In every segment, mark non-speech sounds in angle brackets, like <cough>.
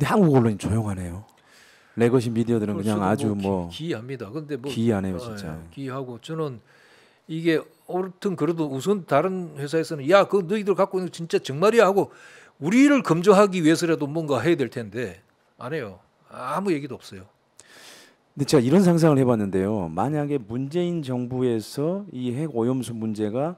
근데 한국 언론이 조용하네요. 레거시 미디어들은 뭐 그냥 아주 뭐, 기, 뭐 기이합니다. 근데 뭐 기이하네요, 어, 진짜. 어, 예, 기이하고 저는 이게 아무튼 그래도 우선 다른 회사에서는 야, 그 너희들 갖고 있는 진짜 정말이야 하고 우리를 검증하기 위해서라도 뭔가 해야 될 텐데 안 해요. 아무 얘기도 없어요. 근데 제가 이런 상상을 해봤는데요. 만약에 문재인 정부에서 이 핵 오염수 문제가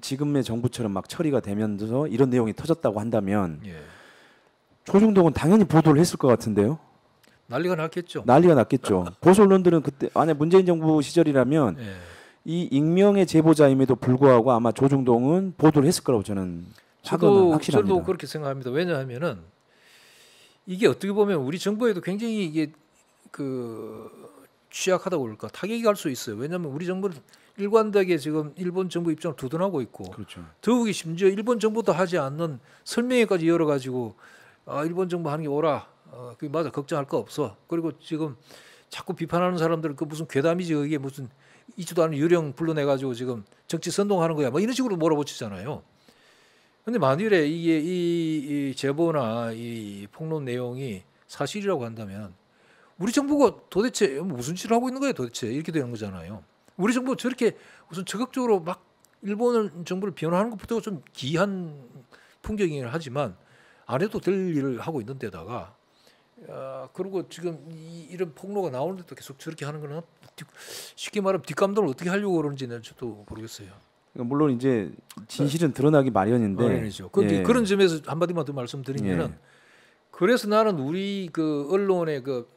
지금의 정부처럼 막 처리가 되면서 이런 내용이 터졌다고 한다면 예. 조중동은 당연히 보도를 했을 것 같은데요. 난리가 났겠죠. 난리가 났겠죠. 보수 언론들은 그때 만약 문재인 정부 시절이라면 예. 이 익명의 제보자임에도 불구하고 아마 조중동은 보도를 했을 거라고 저는 저도, 확실합니다. 저도 그렇게 생각합니다. 왜냐하면은 이게 어떻게 보면 우리 정부에도 굉장히 이게 그 취약하다고 그럴까 타격이 갈 수 있어요. 왜냐하면 우리 정부는 일관되게 지금 일본 정부 입장을 두둔하고 있고 그렇죠. 더욱이 심지어 일본 정부도 하지 않는 설명회까지 열어가지고 아, 일본 정부 하는 게 옳아. 어, 그 맞아. 걱정할 거 없어. 그리고 지금 자꾸 비판하는 사람들 그 무슨 괴담이지 이게 무슨 이지도 않은 유령 불러내가지고 지금 정치 선동하는 거야. 뭐 이런 식으로 몰아붙이잖아요. 근데 만일에 이게 이, 이 제보나 이폭로 내용이 사실이라고 한다면 우리 정부가 도대체 무슨 짓을 하고 있는 거예요 도대체 이렇게 되는 거잖아요. 우리 정부 저렇게 무슨 적극적으로 막 일본 정부를 비난하는 것부터가 좀 기이한 풍경이긴 하지만 안 해도 될 일을 하고 있는 데다가 어, 그리고 지금 이, 이런 폭로가 나오는데도 계속 저렇게 하는 거는 쉽게 말하면 뒷감당을 어떻게 하려고 그러는지는 저도 모르겠어요. 그러니까 물론 이제 네. 진실은 드러나기 마련인데. 마련이죠. 그런데 예. 그런 점에서 한마디만 더 말씀드리면은 예. 그래서 나는 우리 그 언론의 그,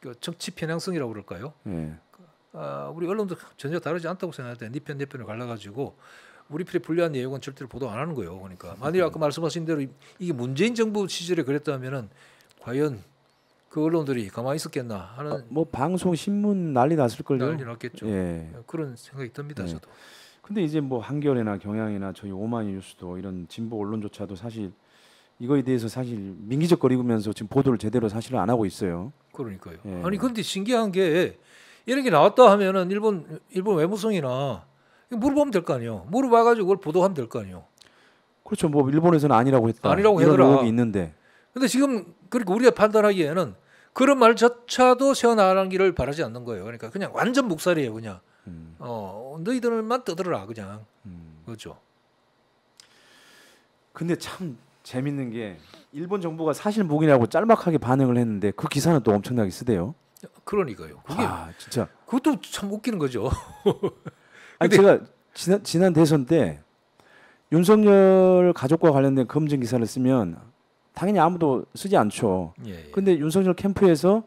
그 정치 편향성이라고 그럴까요? 예. 그, 아, 우리 언론도 전혀 다르지 않다고 생각할때 니편내편을 갈라가지고 우리필에 불리한 내용은 절대로 보도 안 하는 거예요. 그러니까 만일 아까 말씀하신 대로 이게 문재인 정부 시절에 그랬다면은 과연 그 언론들이 가만히 있었겠나 하는 아, 뭐 방송 신문 난리 났을 걸요. 난리 났겠죠. 예. 그런 생각이 듭니다. 예. 저도. 근데 이제 뭐 한겨레나 경향이나 저희 오마이 뉴스도 이런 진보 언론조차도 사실 이거에 대해서 사실 민기적거리면서 지금 보도를 제대로 사실안 하고 있어요. 그러니까요. 예. 아니 근데 신기한 게 이런 게 나왔다 하면은 일본 일본 외무성이나 물어보면 될 거 아니에요. 물어봐가지고 그걸 보도하면 될 거 아니에요. 그렇죠. 뭐 일본에서는 아니라고 했다. 아니라고 해더라. 의혹이 있는데. 근데 지금 그러니 우리가 판단하기에는 그런 말조차도 세워나가기를 바라지 않는 거예요. 그러니까 그냥 완전 묵살이에요, 그냥. 음. 어, 너희들만 떠들어라, 그냥. 음. 그렇죠. 근데 참 재밌는 게 일본 정부가 사실 목이라고 짤막하게 반응을 했는데 그 기사는 또 엄청나게 쓰대요. 그러니까요. 그게 아, 진짜. 그것도 참 웃기는 거죠. <laughs> 아니, 제가 지난 지난 대선 때 윤석열 가족과 관련된 검증 기사를 쓰면 당연히 아무도 쓰지 않죠. 예, 예. 윤석열 캠프에서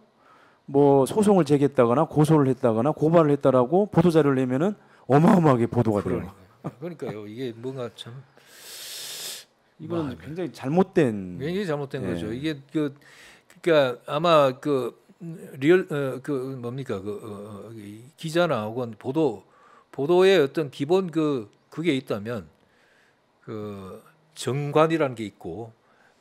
뭐 소송을 제기했다거나 고소를 했다거나 고발을 했다라고 보도 자료를 내면은 어마어마하게 보도가 돼요. 그러니까요. 아, 이게 뭔가 참 이건 아, 네. 굉장히 잘못된 굉장히 잘못된 예. 거죠. 이게 그 그러니까 아마 그 리얼 어, 그 뭡니까 그 어, 어, 어 기자나 혹은 보도 보도의 어떤 기본 그 그게 있다면 그 정관이라는 게 있고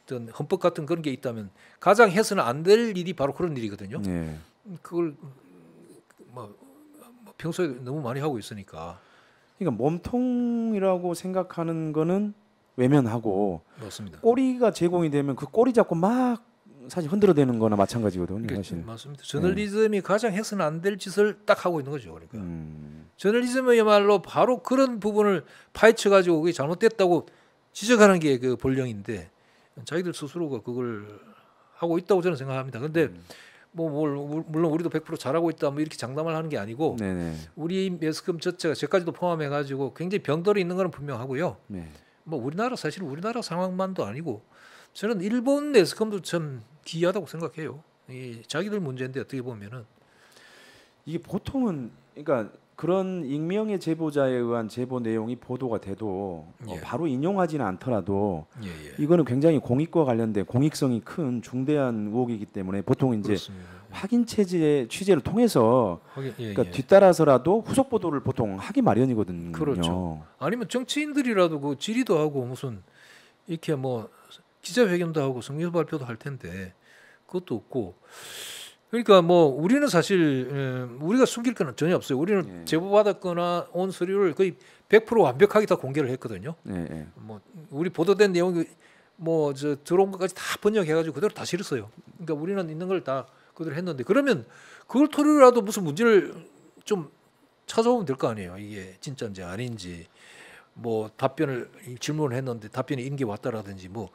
어떤 헌법 같은 그런 게 있다면 가장 해서는 안 될 일이 바로 그런 일이거든요. 네. 그걸 뭐, 뭐 평소에 너무 많이 하고 있으니까. 그러니까 몸통이라고 생각하는 거는 외면하고 맞습니다. 꼬리가 제공이 되면 그 꼬리 잡고 막 사실 흔들어대는 거나 마찬가지거든요. 그러니까 사실. 맞습니다. 저널리즘이 네. 가장 해서는 안될 짓을 딱 하고 있는 거죠. 그러니까 음. 저널리즘이야말로 바로 그런 부분을 파헤쳐 가지고 그게 잘못됐다고 지적하는 게 그 본령인데 자기들 스스로가 그걸 하고 있다고 저는 생각합니다. 근데 음. 뭐, 뭘, 물론 우리도 100% 잘하고 있다 뭐 이렇게 장담을 하는 게 아니고 네네. 우리 매스컴 자체가 저까지도 포함해 가지고 굉장히 병들이 있는 거 분명하고요. 네. 뭐 우리나라 사실 우리나라 상황만도 아니고 저는 일본 매스컴도 참 기이하다고 생각해요. 이 자기들 문제인데 어떻게 보면은 이게 보통은 그러니까 그런 익명의 제보자에 의한 제보 내용이 보도가 돼도 어, 예. 어, 바로 인용하지는 않더라도 예예. 예. 이거는 굉장히 공익과 관련된 공익성이 큰 중대한 의혹이기 때문에 보통 이제 그렇습니다. 예. 확인 체제 취재를 통해서 확인, 예, 그러니까 예. 뒤따라서라도 후속 보도를 보통 하기 마련이거든요. 그렇죠. 아니면 정치인들이라도 그 질의도 하고 무슨 이렇게 뭐 기자회견도 하고 성명 발표도 할 텐데 그것도 없고 그러니까 뭐 우리는 사실 음, 우리가 숨길 건 전혀 없어요. 우리는 예. 제보 받았거나 온 서류를 거의 100% 완벽하게 다 공개를 했거든요. 예, 예. 뭐 우리 보도된 내용이 뭐저 들어온 것까지 다 번역해가지고 그대로 다 실었어요. 그러니까 우리는 있는 걸 다 그대로 했는데 그러면 그걸 토리라도 무슨 문제를 좀 찾아오면 될 거 아니에요. 이게 진짜인지 아닌지 뭐 답변을 질문을 했는데 답변이 인기 왔다라든지 뭐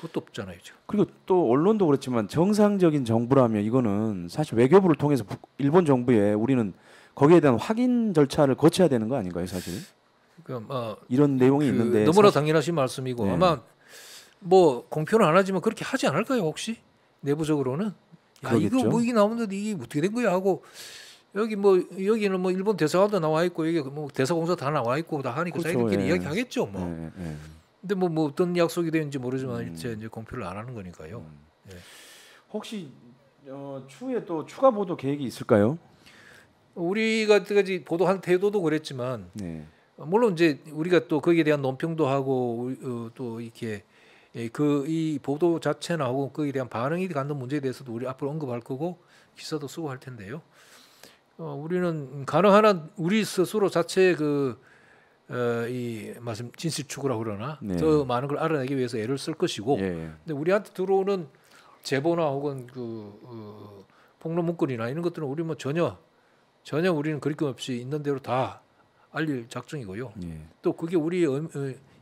그것도 없잖아요 지금. 그리고 또 언론도 그렇지만 정상적인 정부라면 이거는 사실 외교부를 통해서 일본 정부에 우리는 거기에 대한 확인 절차를 거쳐야 되는 거 아닌가요 사실? 그러 그러니까 뭐 이런 내용이 그 있는데 너무나 사실... 당연하신 말씀이고 네. 아마 뭐 공표는 안 하지만 그렇게 하지 않을까요 혹시 내부적으로는? 야 이거 뭐 이게 나오는데 이게 어떻게 된 거야 하고 여기 뭐 여기는 뭐 일본 대사관도 나와 있고 여기 뭐 대사공사 다 나와 있고 다 하니까 그렇죠, 자기들끼리 예. 이야기하겠죠 뭐. 예, 예. 근데 뭐, 뭐 어떤 약속이 되는지 모르지만 음. 일제 이제 공표를 안 하는 거니까요. 음. 예. 혹시 어, 추후에 또 추가 보도 계획이 있을까요? 우리가 그까지 보도한 태도도 그랬지만 네. 어, 물론 이제 우리가 또 거기에 대한 논평도 하고 어, 또 이렇게 예, 그이 보도 자체나 혹은 거기에 대한 반응이 갖는 문제에 대해서도 우리 앞으로 언급할 거고 기사도 쓰고 할 텐데요. 어, 우리는 가능한 한 우리 스스로 자체 그 어, 이 말씀 진실 추구라 그러나 네. 더 많은 걸 알아내기 위해서 애를 쓸 것이고 예. 근데 우리한테 들어오는 제보나 혹은 그 어, 폭로 문건이나 이런 것들은 우리 뭐 전혀 전혀 우리는 그리낌 없이 있는 대로 다 알릴 작정이고요. 예. 또 그게 우리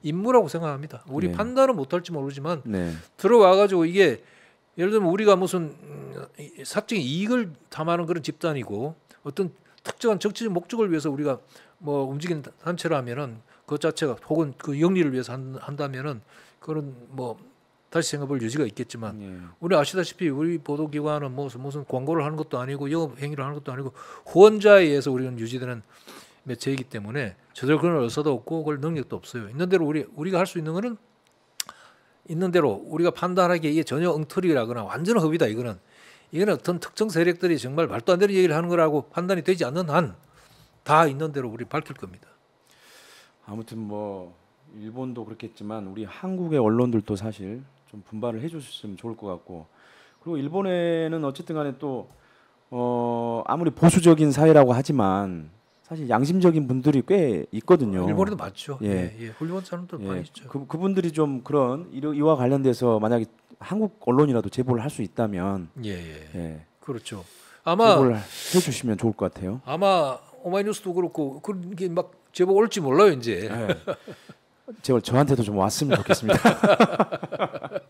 임무라고 생각합니다. 우리 예. 판단은 못할지 모르지만 네. 들어와 가지고 이게 예를 들면 우리가 무슨 사적인 음, 이익을 담하는 그런 집단이고 어떤 특정한 정치적 목적을 위해서 우리가 뭐 움직인 단체라면은그 자체가 혹은 그 영리를 위해서 한, 한다면은 그런 뭐 다시 생각할 여지가 있겠지만 예. 우리 아시다시피 우리 보도기관은 뭐 무슨 무슨 광고를 하는 것도 아니고 영업 행위를 하는 것도 아니고 후원자에 의해서 우리는 유지되는 매체이기 때문에 저절 그런 의사도 없고 그럴 능력도 없어요. 있는 대로 우리 우리가 할 수 있는 거는 있는 대로 우리가 판단하기에 이게 전혀 엉터리라거나 완전 허위다 이거는 이건 어떤 특정 세력들이 정말 말도 안 되는 얘기를 하는 거라고 판단이 되지 않는 한 다 있는 대로 우리 밝힐 겁니다. 아무튼 뭐 일본도 그렇겠지만 우리 한국의 언론들도 사실 좀 분발을 해줬으면 좋을 것 같고 그리고 일본에는 어쨌든 간에 또 어, 아무리 보수적인 사회라고 하지만 사실 양심적인 분들이 꽤 있거든요. 일본에도 맞죠. 예, 예, 예. 훌륭한 사람들 예. 많이 있죠. 그, 그분들이 좀 그런 이와 관련돼서 만약에 한국 언론이라도 제보를 할 수 있다면 예, 예. 예. 그렇죠. 아마 제보를 해주시면 좋을 것 같아요. 아마 오마이뉴스도 그렇고 그런 게막 제보 올지 몰라요 이제. 예. 제발 저한테도 좀 왔으면 좋겠습니다. <laughs>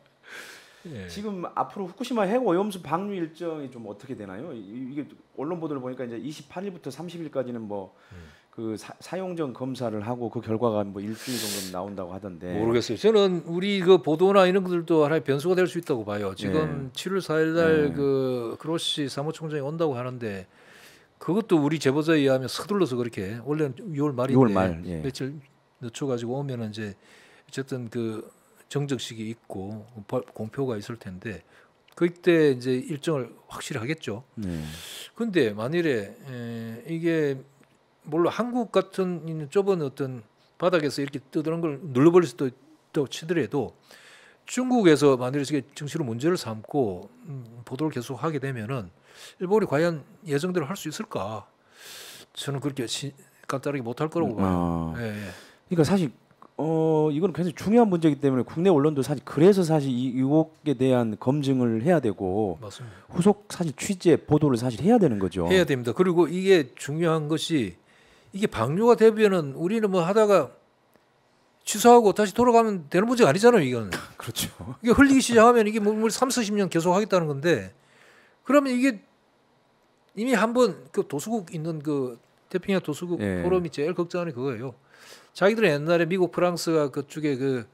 예. 지금 앞으로 후쿠시마 해고 오염수 방류 일정이 좀 어떻게 되나요? 이게 언론 보도를 보니까 이제 28일부터 30일까지는 뭐 음. 그 사, 사용전 검사를 하고 그 결과가 뭐 일주일 정도 나온다고 하던데 모르겠어요. 저는 우리 그 보도나 이런 것들도 하나의 변수가 될 수 있다고 봐요. 지금 네. 7월 4일날 네. 그로시 사무총장이 온다고 하는데 그것도 우리 제보자에 의하면 서둘러서 그렇게 원래는 6월 말인데 6월 말, 예. 며칠 늦춰가지고 오면은 이제 어쨌든 그 정정식이 있고 공표가 있을 텐데 그때 이제 일정을 확실히 하겠죠. 네. 근데 만일에 에, 이게 물론 한국 같은 좁은 어떤 바닥에서 이렇게 뜨드는 걸 눌러버릴 수도 있다고 치더라도 중국에서 만들어지게 정치로 문제를 삼고 음, 보도를 계속 하게 되면은 일본이 과연 예정대로 할 수 있을까? 저는 그렇게 시, 간단하게 못할 거라고 음, 봐요. 아. 예, 예. 그러니까 사실 어 이건 굉장히 중요한 문제이기 때문에 국내 언론도 사실 그래서 사실 이 의혹에 대한 검증을 해야 되고 맞습니다. 후속 사실 취재 보도를 사실 해야 되는 거죠. 해야 됩니다. 그리고 이게 중요한 것이 이게 방류가 되면은 우리는 뭐 하다가 취소하고 다시 돌아가면 되는 문제가 아니잖아요, 이건. <laughs> 그렇죠. 이게 흘리기 시작하면 이게 물 3, 0 40년 계속 하겠다는 건데 그러면 이게 이미 한 번 그 도수국 있는 그 태평양 도수국 예. 포럼이 제일 걱정하는 그거예요. 자기들은 옛날에 미국, 프랑스가 그쪽에 그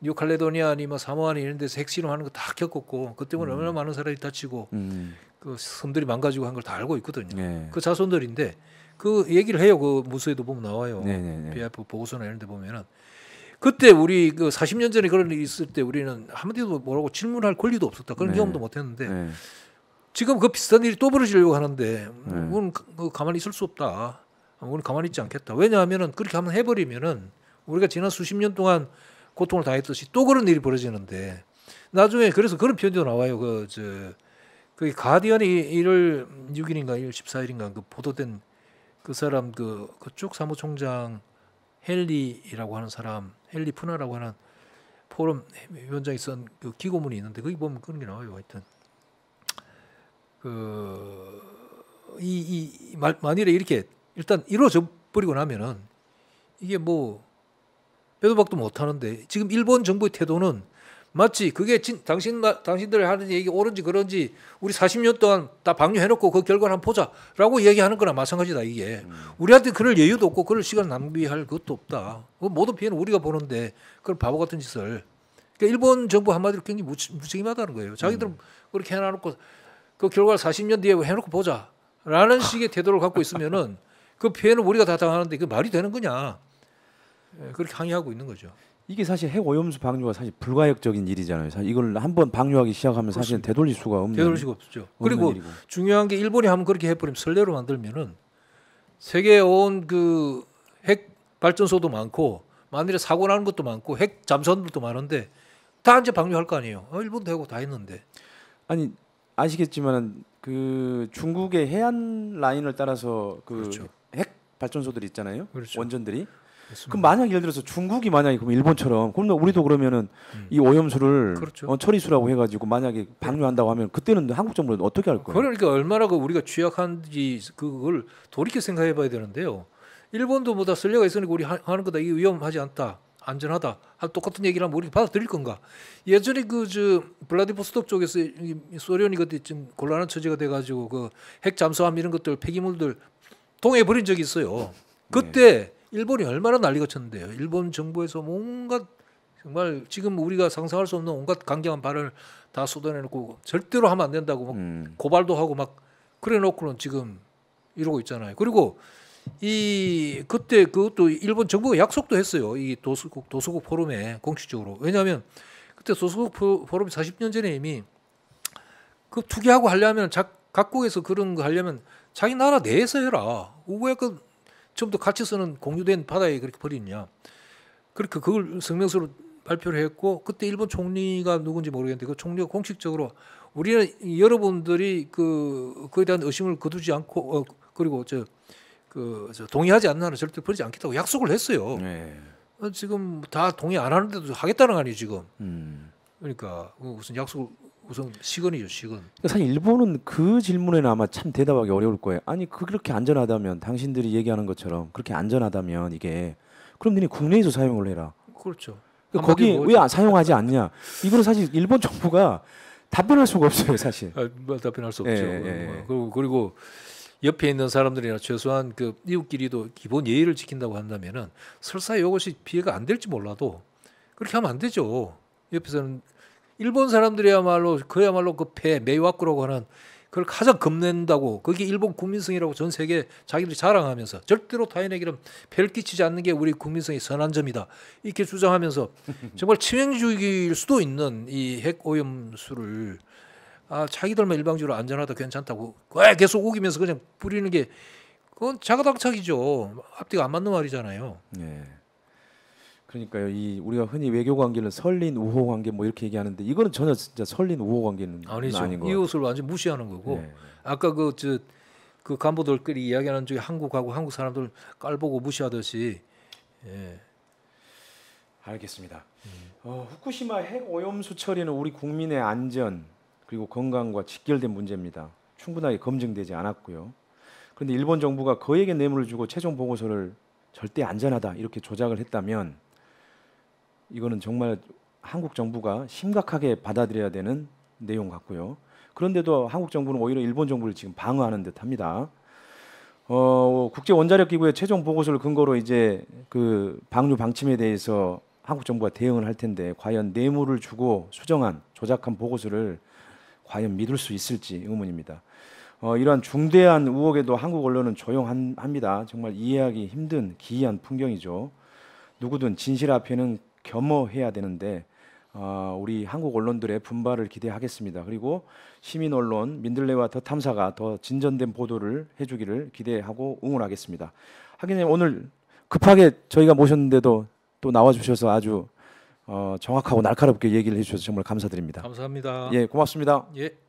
뉴칼레도니아니 뭐 사모아니 이런 데서 핵실험하는 거 다 겪었고 그 때문에 음. 얼마나 많은 사람이 다치고 음. 그 섬들이 망가지고 한 걸 다 알고 있거든요. 예. 그 자손들인데 그 얘기를 해요. 그 무서에도 보면 나와요. 네네네. BIF 네, 네. 보고서나 이런 데 보면은 그때 우리 그 40년 전에 그런 일이 있을 때 우리는 한마디도 뭐라고 질문할 권리도 없었다. 그런 네. 경험도 못 했는데 네. 지금 그 비슷한 일이 또 벌어지려고 하는데 네. 이건 그, 그 가만히 있을 수 없다. 이건 가만히 있지 않겠다. 왜냐하면은 그렇게 한번 해버리면은 우리가 지난 수십 년 동안 고통을 당했듯이 또 그런 일이 벌어지는데 나중에 그래서 그런 표현도 나와요. 그 저 그 가디언이 1월 6일인가 1월 14일인가 그 보도된 그 사람 그 그쪽 사무총장 헨리라고 하는 사람 헨리 푸나라고 하는 포럼 위원장이 쓴그 기고문이 있는데 거기 보면 그런 게 나와요. 하여튼 그 이이 만일에 이렇게 일단 이루어져 버리고 나면은 이게 뭐 빼도박도 못 하는데 지금 일본 정부의 태도는 맞지? 그게 진, 당신 당신들 하는 얘기 옳은지 그런지 우리 40년 동안 다 방류해놓고 그 결과를 한번 보자라고 얘기하는 거나 마찬가지다 이게. 음. 우리한테 그럴 여유도 없고 그럴 시간 낭비할 것도 없다. 그 모든 피해는 우리가 보는데 그걸 바보 같은 짓을. 그러니까 일본 정부 한마디로 굉장히 무 무책임하다는 거예요. 자기들은 음. 그렇게 해놔놓고 그 결과를 40년 뒤에 해놓고 보자라는 아. 식의 태도를 갖고 있으면은 <laughs> 그 피해는 우리가 다 당하는데 그 말이 되는 거냐? 예, 그렇게 항의하고 있는 거죠. 이게 사실 핵 오염수 방류가 사실 불가역적인 일이잖아요. 사실 이걸 한 번 방류하기 시작하면 사실 되돌릴 수가 없는 되돌릴 수가 없죠. 그리고 일이고. 중요한 게 일본이 한번 그렇게 해버리면 설레로 만들면은 세계온그 핵 발전소도 많고 만일에 사고 나는 것도 많고 핵 잠수함들도 많은데 다 이제 방류할 거 아니에요. 어, 일본도 하고 다 했는데 아니 아시겠지만 그 중국의 해안 라인을 따라서 그 그렇죠. 핵 발전소들 있잖아요. 그렇죠. 원전들이 그렇습니다. 그럼 만약 예를 들어서 중국이 만약에 그럼 일본처럼 그럼 우리도 그러면은 음. 이 오염수를 그렇죠. 어, 처리수라고 해가지고 만약에 방류한다고 하면 그때는 한국 정부는 어떻게 할 거예요? 그러니까 얼마나 그 우리가 취약한지 그걸 돌이켜 생각해봐야 되는데요. 일본도 뭐다 쓸려가 있으니까 우리 하는 거다 이 위험하지 않다. 안전하다. 똑같은 얘기를 하면 우리 받아들일 건가? 예전에 그저 블라디보스톡 쪽에서 소련이 그때 좀 곤란한 처지가 돼가지고 그 핵 잠수함 이런 것들 폐기물들 동해 버린 적이 있어요. 네. 그때 네. 일본이 얼마나 난리가 쳤는데요. 일본 정부에서 뭔가 정말 지금 우리가 상상할 수 없는 온갖 강경한 발언을 다 쏟아내놓고 절대로 하면 안 된다고 막 음. 고발도 하고 막 그래놓고는 지금 이러고 있잖아요. 그리고 이 그때 그것도 일본 정부가 약속도 했어요. 이 도서국 도서국 포럼에 공식적으로 왜냐하면 그때 도서국 포럼 40년 전에 이미 그 투기하고 하려면 자, 각국에서 그런 거 하려면 자기 나라 내에서 해라. 왜그 처음부터 가치서는 공유된 바다에 그렇게 버리냐 그렇게 그걸 성명서로 발표를 했고 그때 일본 총리가 누군지 모르겠는데 그 총리가 공식적으로 우리는 여러분들이 그 그에 대한 의심을 거두지 않고 어, 그리고 저그저 그, 동의하지 않는 한은 절대 버리지 않겠다고 약속을 했어요. 네. 지금 다 동의 안 하는데도 하겠다는 거 아니에요 지금. 음. 그러니까 그 무슨 약속을 우선 시건이죠시건 그러니까 사실 일본은 그질문에 아마 참 대답하기 어려울 거예요. 아니 그렇게 안전하다면 당신들이 얘기하는 것처럼 그렇게 안전하다면 이게 그럼 너네 국내에서 사용을 해라. 그렇죠. 그러니까 거기 뭐... 왜 사용하지 않냐? 이거는 사실 일본 정부가 답변할 수가 없어요 사실. 아, 뭐 답변할 수 예, 없죠. 예, 예. 그 그리고 옆에 있는 사람들이나 최소한 그 이웃끼리도 기본 예의를 지킨다고 한다면은 설사 이것이 피해가 안 될지 몰라도 그렇게 하면 안 되죠. 옆에서는 일본 사람들이야말로 그야말로 그폐 메이와꾸라고 하는 그걸 가장 겁낸다고 그게 일본 국민성이라고 전 세계 자기들이 자랑하면서 절대로 타인에게는 별 끼치지 않는 게 우리 국민성의 선한 점이다 이렇게 주장하면서 <laughs> 정말 치명적일 수도 있는 이 핵 오염수를 아 자기들만 뭐 일방적으로 안전하다 괜찮다고 계속 우기면서 그냥 뿌리는게 그건 자가당착이죠 앞뒤가 안 맞는 말이잖아요. 네. 그러니까요. 이 우리가 흔히 외교 관계는 설린 우호 관계 뭐 이렇게 얘기하는데 이거는 전혀 진짜 설린 우호 관계는 아니죠. 아닌 거 이웃을 완전 무시하는 거고 네. 아까 그저그 그 간부들끼리 이야기하는 중에 한국하고 한국 사람들 깔보고 무시하듯이 예. 알겠습니다. 음. 어, 후쿠시마 핵 오염수 처리는 우리 국민의 안전 그리고 건강과 직결된 문제입니다. 충분하게 검증되지 않았고요. 그런데 일본 정부가 거액의 뇌물을 주고 최종 보고서를 절대 안전하다 이렇게 조작을 했다면 이거는 정말 한국 정부가 심각하게 받아들여야 되는 내용 같고요. 그런데도 한국 정부는 오히려 일본 정부를 지금 방어하는 듯합니다. 어, 국제 원자력 기구의 최종 보고서를 근거로 이제 그 방류 방침에 대해서 한국 정부가 대응을 할 텐데 과연 뇌물을 주고 수정한 조작한 보고서를 과연 믿을 수 있을지 의문입니다. 어, 이러한 중대한 의혹에도 한국 언론은 조용합니다. 정말 이해하기 힘든 기이한 풍경이죠. 누구든 진실 앞에는 겸허해야 되는데 어, 우리 한국 언론들의 분발을 기대하겠습니다. 그리고 시민 언론 민들레와 더 탐사가 더 진전된 보도를 해주기를 기대하고 응원하겠습니다. 하기님 오늘 급하게 저희가 모셨는데도 또 나와주셔서 아주 어, 정확하고 날카롭게 얘기를 해주셔서 정말 감사드립니다. 감사합니다. 예, 고맙습니다. 예.